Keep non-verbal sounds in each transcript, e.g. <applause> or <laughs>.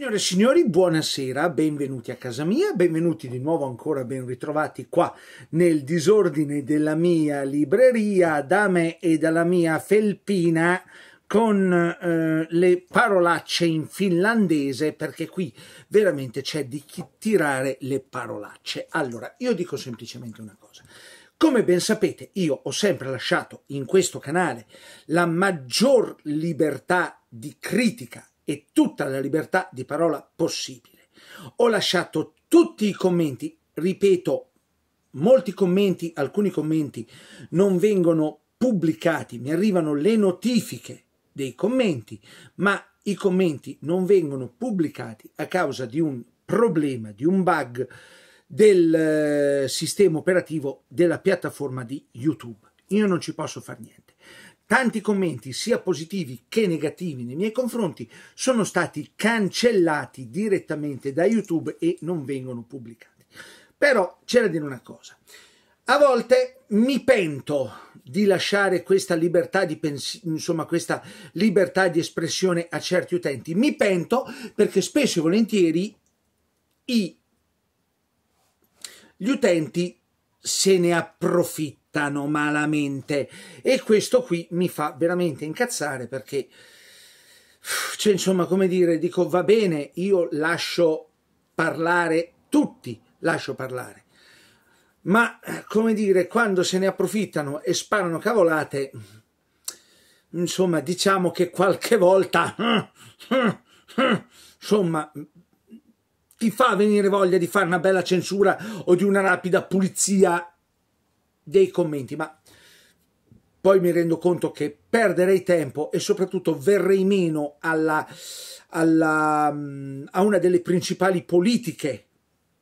Signore e signori, buonasera, benvenuti a casa mia, benvenuti di nuovo ancora, ben ritrovati qua nel disordine della mia libreria, da me e dalla mia felpina con eh, le parolacce in finlandese perché qui veramente c'è di chi tirare le parolacce. Allora, io dico semplicemente una cosa. Come ben sapete, io ho sempre lasciato in questo canale la maggior libertà di critica e tutta la libertà di parola possibile. Ho lasciato tutti i commenti, ripeto, molti commenti, alcuni commenti non vengono pubblicati, mi arrivano le notifiche dei commenti, ma i commenti non vengono pubblicati a causa di un problema, di un bug del eh, sistema operativo della piattaforma di YouTube. Io non ci posso fare niente. Tanti commenti, sia positivi che negativi nei miei confronti, sono stati cancellati direttamente da YouTube e non vengono pubblicati. Però c'è da dire una cosa. A volte mi pento di lasciare questa libertà di, pens- insomma, questa libertà di espressione a certi utenti. Mi pento perché spesso e volentieri i- gli utenti se ne approfittano trattano malamente e questo qui mi fa veramente incazzare perché cioè, insomma come dire dico va bene io lascio parlare tutti lascio parlare ma come dire quando se ne approfittano e sparano cavolate insomma diciamo che qualche volta insomma ti fa venire voglia di fare una bella censura o di una rapida pulizia dei commenti, ma poi mi rendo conto che perderei tempo e soprattutto verrei meno alla, alla, mm, a una delle principali politiche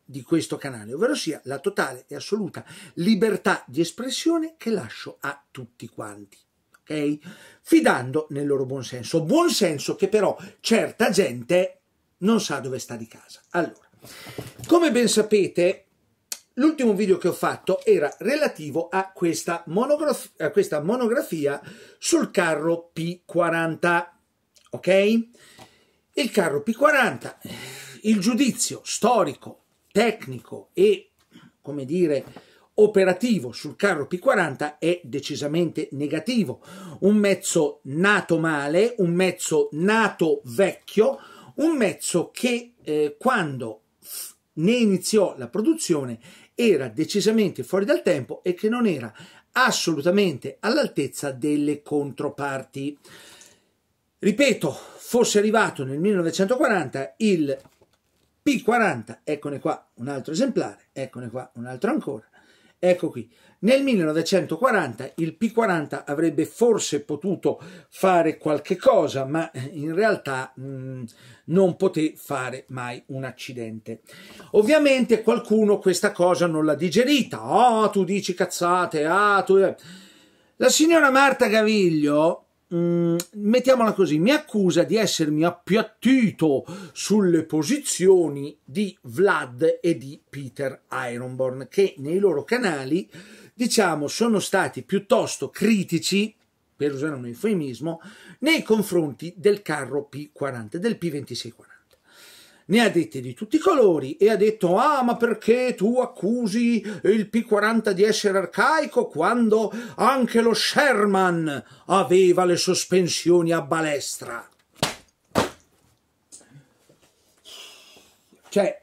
di questo canale, ovvero sia la totale e assoluta libertà di espressione che lascio a tutti quanti. ok? Fidando nel loro buon senso, buon senso che però certa gente non sa dove sta di casa. Allora, come ben sapete, L'ultimo video che ho fatto era relativo a questa, monograf a questa monografia sul carro P40, ok? Il carro P40, eh, il giudizio storico, tecnico e, come dire, operativo sul carro P40 è decisamente negativo. Un mezzo nato male, un mezzo nato vecchio, un mezzo che eh, quando ne iniziò la produzione era decisamente fuori dal tempo e che non era assolutamente all'altezza delle controparti. Ripeto, fosse arrivato nel 1940 il P40, eccone qua un altro esemplare, eccone qua un altro ancora, Ecco qui. Nel 1940 il P40 avrebbe forse potuto fare qualche cosa, ma eh, in realtà mh, mm, non poté fare mai un accidente. Ovviamente qualcuno questa cosa non l'ha digerita. oh, tu dici cazzate, ah, tu... Eh. La signora Marta Gaviglio Mm, mettiamola così, mi accusa di essermi appiattito sulle posizioni di Vlad e di Peter Ironborn, che nei loro canali, diciamo, sono stati piuttosto critici, per usare un eufemismo, nei confronti del carro P40, del P2640 ne ha dette di tutti i colori e ha detto ah ma perché tu accusi il P40 di essere arcaico quando anche lo Sherman aveva le sospensioni a balestra. Cioè,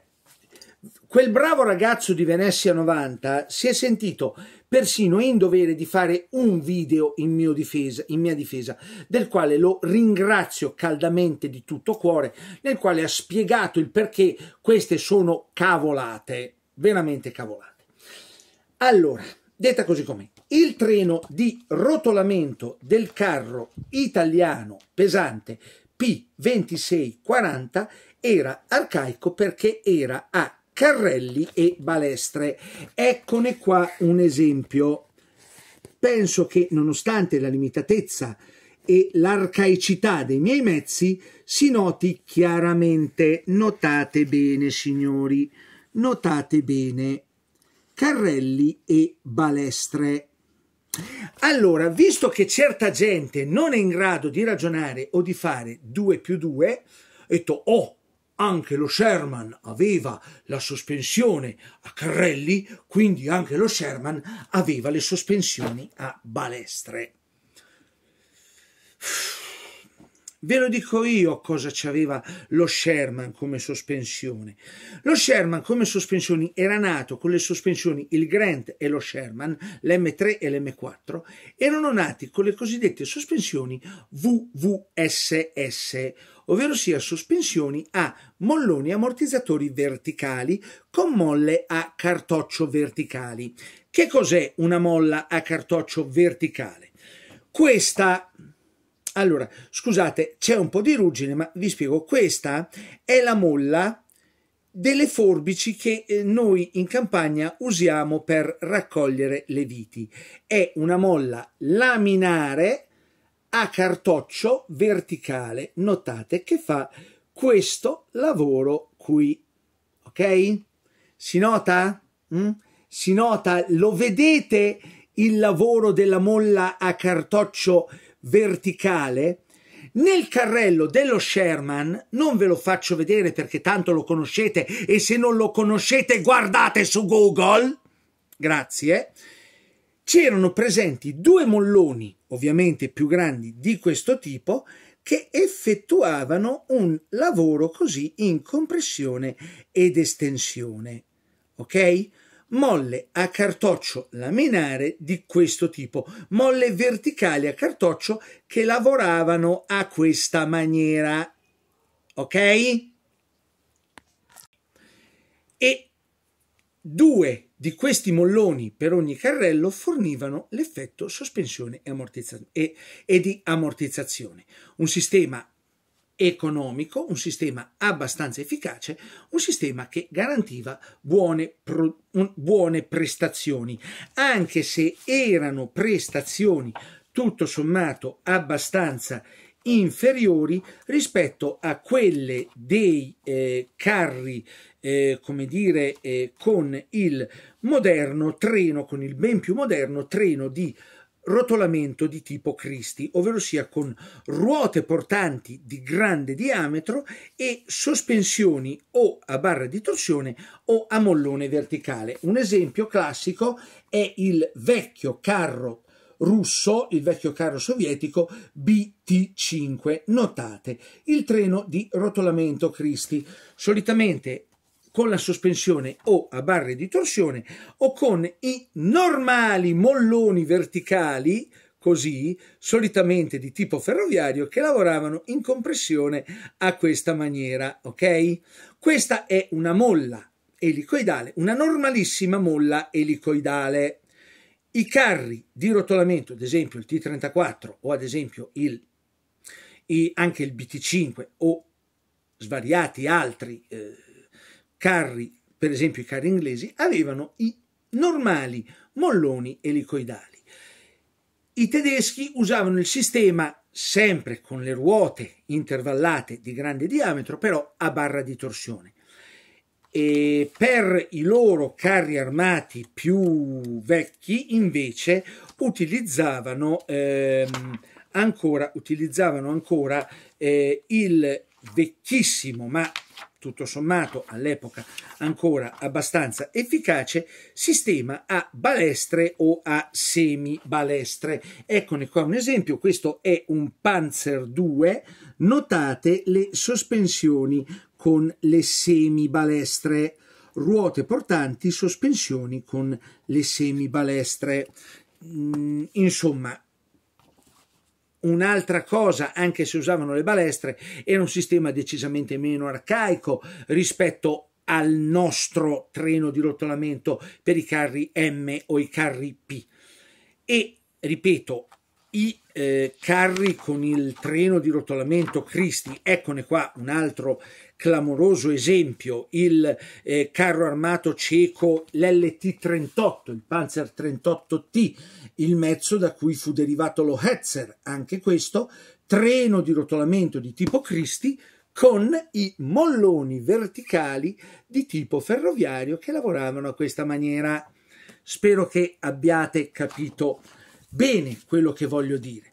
quel bravo ragazzo di Venezia 90 si è sentito persino è in dovere di fare un video in, difesa, in mia difesa, del quale lo ringrazio caldamente di tutto cuore, nel quale ha spiegato il perché queste sono cavolate, veramente cavolate. Allora, detta così com'è, il treno di rotolamento del carro italiano pesante P2640 era arcaico perché era a carrelli e balestre. Eccone qua un esempio. Penso che nonostante la limitatezza e l'arcaicità dei miei mezzi si noti chiaramente. Notate bene, signori, notate bene. Carrelli e balestre. Allora, visto che certa gente non è in grado di ragionare o di fare 2 più 2, ho detto, oh, anche lo Sherman aveva la sospensione a carrelli, quindi anche lo Sherman aveva le sospensioni a balestre. Ve lo dico io cosa c'aveva lo Sherman come sospensione. Lo Sherman come sospensione era nato con le sospensioni il Grant e lo Sherman, l'M3 e l'M4, erano nati con le cosiddette sospensioni VVSS, ovvero sia sospensioni a molloni ammortizzatori verticali con molle a cartoccio verticali. Che cos'è una molla a cartoccio verticale? Questa allora, scusate, c'è un po' di ruggine, ma vi spiego, questa è la molla delle forbici che eh, noi in campagna usiamo per raccogliere le viti. È una molla laminare a cartoccio verticale, notate che fa questo lavoro qui. Ok? Si nota? Mm? Si nota? Lo vedete il lavoro della molla a cartoccio verticale? verticale, nel carrello dello Sherman, non ve lo faccio vedere perché tanto lo conoscete e se non lo conoscete guardate su Google, grazie, c'erano presenti due molloni, ovviamente più grandi di questo tipo, che effettuavano un lavoro così in compressione ed estensione. Ok? molle a cartoccio laminare di questo tipo, molle verticali a cartoccio che lavoravano a questa maniera. Ok? E due di questi molloni per ogni carrello fornivano l'effetto sospensione e, ammortizza- e, e di ammortizzazione. Un sistema economico, un sistema abbastanza efficace, un sistema che garantiva buone, pro, un, buone prestazioni, anche se erano prestazioni tutto sommato abbastanza inferiori rispetto a quelle dei eh, carri, eh, come dire, eh, con il moderno treno, con il ben più moderno treno di rotolamento di tipo Cristi, ovvero sia con ruote portanti di grande diametro e sospensioni o a barra di torsione o a mollone verticale. Un esempio classico è il vecchio carro russo, il vecchio carro sovietico BT-5. Notate il treno di rotolamento Cristi. Solitamente con la sospensione o a barre di torsione o con i normali molloni verticali, così, solitamente di tipo ferroviario, che lavoravano in compressione a questa maniera, ok? Questa è una molla elicoidale, una normalissima molla elicoidale. I carri di rotolamento, ad esempio il T34 o ad esempio il, anche il BT5 o svariati altri eh, carri, per esempio i carri inglesi, avevano i normali molloni elicoidali. I tedeschi usavano il sistema sempre con le ruote intervallate di grande diametro, però a barra di torsione. E per i loro carri armati più vecchi, invece, utilizzavano ehm, ancora, utilizzavano ancora eh, il vecchissimo ma tutto sommato all'epoca ancora abbastanza efficace, sistema a balestre o a semibalestre. Eccone qua un esempio, questo è un Panzer 2, notate le sospensioni con le semibalestre, ruote portanti, sospensioni con le semibalestre. Mm, insomma, Un'altra cosa, anche se usavano le balestre, era un sistema decisamente meno arcaico rispetto al nostro treno di rotolamento per i carri M o i carri P. E ripeto, i eh, carri con il treno di rotolamento Cristi, eccone qua un altro clamoroso esempio, il eh, carro armato cieco l'LT-38, il Panzer 38T, il mezzo da cui fu derivato lo Hetzer, anche questo treno di rotolamento di tipo Cristi con i molloni verticali di tipo ferroviario che lavoravano a questa maniera. Spero che abbiate capito bene quello che voglio dire.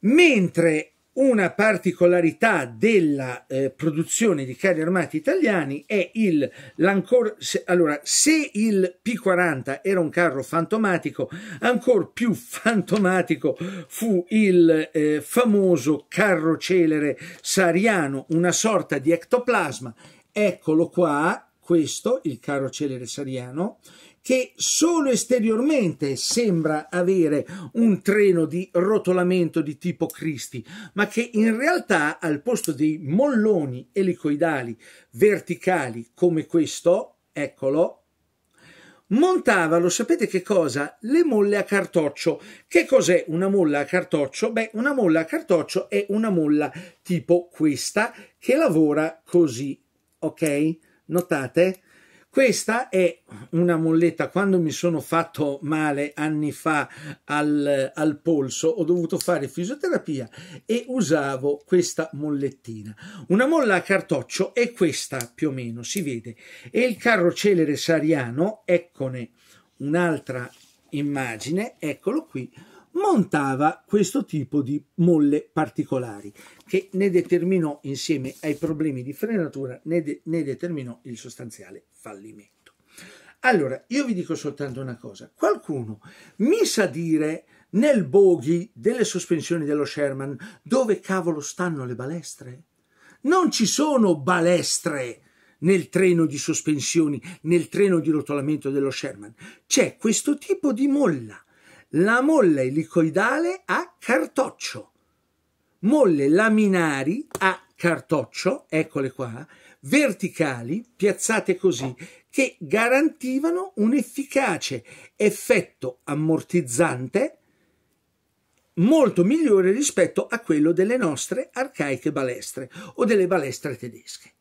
Mentre una particolarità della eh, produzione di carri armati italiani è il l'ancor allora se il P40 era un carro fantomatico ancora più fantomatico fu il eh, famoso carro celere sariano una sorta di ectoplasma eccolo qua questo il carro celere sariano che solo esteriormente sembra avere un treno di rotolamento di tipo Cristi, ma che in realtà al posto dei molloni elicoidali verticali come questo, eccolo, montava, lo sapete che cosa? Le molle a cartoccio. Che cos'è una molla a cartoccio? Beh, una molla a cartoccio è una molla tipo questa che lavora così, ok? Notate? Questa è una molletta. Quando mi sono fatto male anni fa al, al, polso, ho dovuto fare fisioterapia e usavo questa mollettina. Una molla a cartoccio è questa più o meno, si vede. E il carro celere sariano, eccone un'altra immagine, eccolo qui montava questo tipo di molle particolari che ne determinò insieme ai problemi di frenatura, ne, de ne determinò il sostanziale fallimento. Allora, io vi dico soltanto una cosa, qualcuno mi sa dire nel bogey delle sospensioni dello Sherman dove cavolo stanno le balestre? Non ci sono balestre nel treno di sospensioni, nel treno di rotolamento dello Sherman. C'è questo tipo di molla la molle elicoidale a cartoccio, molle laminari a cartoccio, eccole qua, verticali, piazzate così, che garantivano un efficace effetto ammortizzante molto migliore rispetto a quello delle nostre arcaiche balestre o delle balestre tedesche.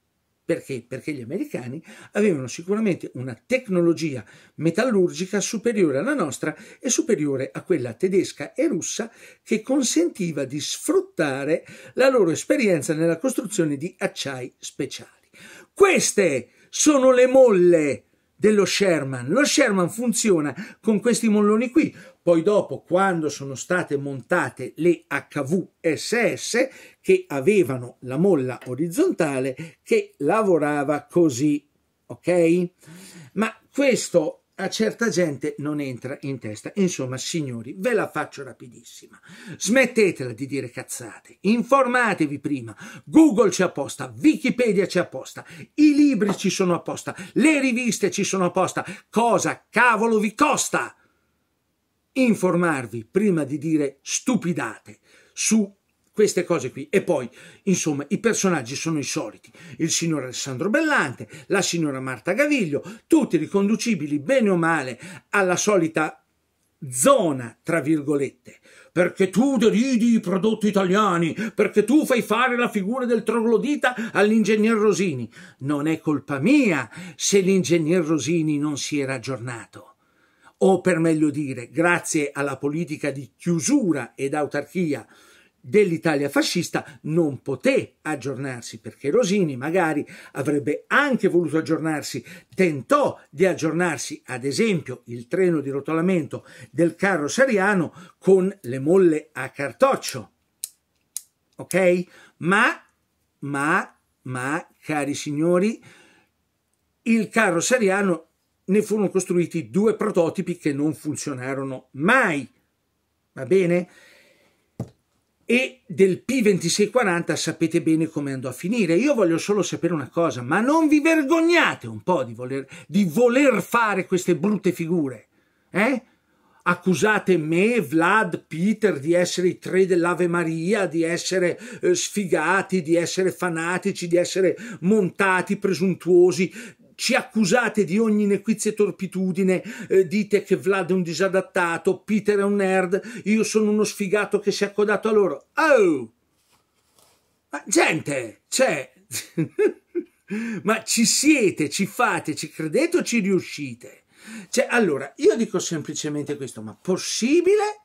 Perché? Perché gli americani avevano sicuramente una tecnologia metallurgica superiore alla nostra e superiore a quella tedesca e russa che consentiva di sfruttare la loro esperienza nella costruzione di acciai speciali. Queste sono le molle dello Sherman. Lo Sherman funziona con questi molloni qui. Poi dopo, quando sono state montate le HVSS, che avevano la molla orizzontale, che lavorava così, ok? Ma questo a certa gente non entra in testa. Insomma, signori, ve la faccio rapidissima. Smettetela di dire cazzate, informatevi prima. Google c'è apposta, Wikipedia c'è apposta, i libri ci sono apposta, le riviste ci sono apposta. Cosa cavolo vi costa? Informarvi prima di dire stupidate su queste cose qui. E poi, insomma, i personaggi sono i soliti. Il signor Alessandro Bellante, la signora Marta Gaviglio, tutti riconducibili bene o male alla solita zona, tra virgolette. Perché tu deridi i prodotti italiani, perché tu fai fare la figura del troglodita all'ingegner Rosini. Non è colpa mia se l'ingegner Rosini non si era aggiornato o per meglio dire, grazie alla politica di chiusura ed autarchia dell'Italia fascista non poté aggiornarsi perché Rosini magari avrebbe anche voluto aggiornarsi, tentò di aggiornarsi ad esempio il treno di rotolamento del carro sariano con le molle a cartoccio. Ok? Ma, ma, ma, cari signori, il carro sariano ne furono costruiti due prototipi che non funzionarono mai. Va bene? e del P2640 sapete bene come andò a finire. Io voglio solo sapere una cosa, ma non vi vergognate un po' di voler, di voler fare queste brutte figure, eh? accusate me, Vlad, Peter di essere i tre dell'Ave Maria, di essere eh, sfigati, di essere fanatici, di essere montati, presuntuosi, ci accusate di ogni nequizia e torpitudine, eh, dite che Vlad è un disadattato, Peter è un nerd, io sono uno sfigato che si è accodato a loro. Oh! Ma gente, c'è... Cioè, <laughs> ma ci siete, ci fate, ci credete o ci riuscite? Cioè, allora, io dico semplicemente questo, ma possibile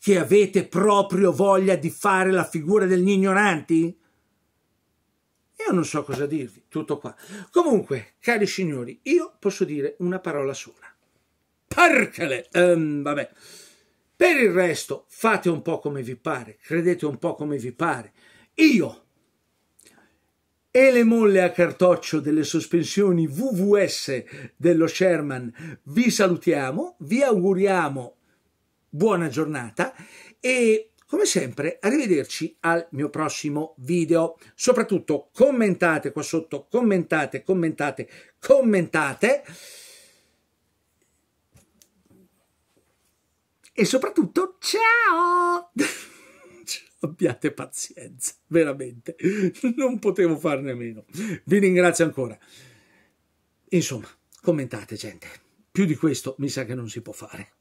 che avete proprio voglia di fare la figura degli ignoranti? Io non so cosa dirvi, tutto qua. Comunque, cari signori, io posso dire una parola sola. Parcale! Um, ehm, vabbè. Per il resto, fate un po' come vi pare, credete un po' come vi pare. Io e le molle a cartoccio delle sospensioni VVS dello Sherman vi salutiamo, vi auguriamo buona giornata e come sempre, arrivederci al mio prossimo video. Soprattutto commentate qua sotto, commentate, commentate, commentate. E soprattutto, ciao! <laughs> Abbiate pazienza, veramente, non potevo farne meno. Vi ringrazio ancora. Insomma, commentate gente, più di questo mi sa che non si può fare.